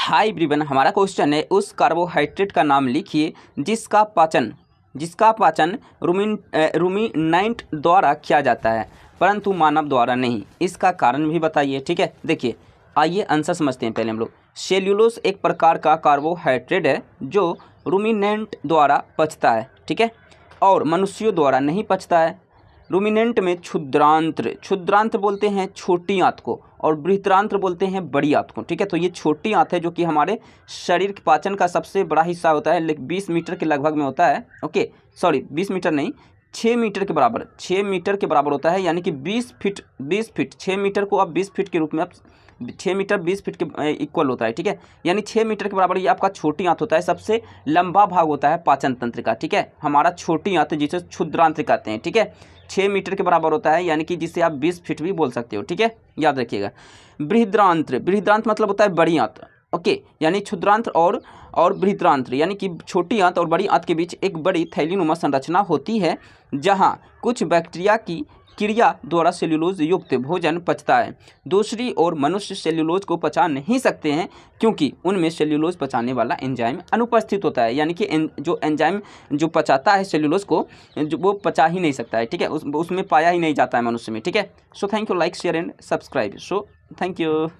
high ब्रिबन हमारा question है उस कार्बोहाइड्रेट का नाम लिखिए जिसका पाचन जिसका पाचन रूमिन रूमिनाइंट द्वारा किया जाता है परंतु मानव द्वारा नहीं इसका कारण भी बताइए ठीक है देखिए आइए आंसर समझते हैं पहले हम लोग सेल्यूलोस एक प्रकार का कार्बोहाइड्रेट है जो रूमिनेंट द्वारा पचता है ठीक है और मनुष्यों द्वारा नहीं पचता है रूमिनेंट में क्षुद्रांत्र क्षुद्रांत बोलते हैं छोटी आंत को और बृहतरांत्र बोलते हैं बड़ी आंत को ठीक है तो ये छोटी आंत है जो कि हमारे शरीर के पाचन का सबसे बड़ा हिस्सा होता है बीस मीटर के लगभग में होता है ओके सॉरी बीस मीटर नहीं छः मीटर के बराबर छः मीटर के बराबर होता है यानी कि बीस फिट बीस फिट छः मीटर को आप बीस फिट के रूप में आप छः मीटर बीस फिट के इक्वल होता है ठीक है यानी छः मीटर के बराबर ये आपका छोटी आंत होता है सबसे लंबा भाग होता है पाचन तंत्र का ठीक है हमारा छोटी आंत जिसे क्षुद्रांत कहते हैं ठीक है छः मीटर के बराबर होता है यानी कि जिसे आप बीस फिट भी बोल सकते हो ठीक है याद रखिएगा बृहद्रांत्र बृहद्रांत मतलब होता है बड़ी आंत ओके यानी क्षुद्रांत्र और और बृहत्रांत्र यानी कि छोटी आंत और बड़ी आंत के बीच एक बड़ी थैलीनुमा संरचना होती है जहाँ कुछ बैक्टीरिया की क्रिया द्वारा सेल्यूलोज युक्त भोजन पचता है दूसरी ओर मनुष्य सेल्यूलोज को पचा नहीं सकते हैं क्योंकि उनमें सेल्यूलोज पचाने वाला एंजाइम अनुपस्थित होता है यानी कि एं, जो एंजाइम जो पचाता है सेल्यूलोज को जो वो पचा ही नहीं सकता है ठीक है उस, उसमें पाया ही नहीं जाता है मनुष्य में ठीक है so thank you like share and subscribe so thank you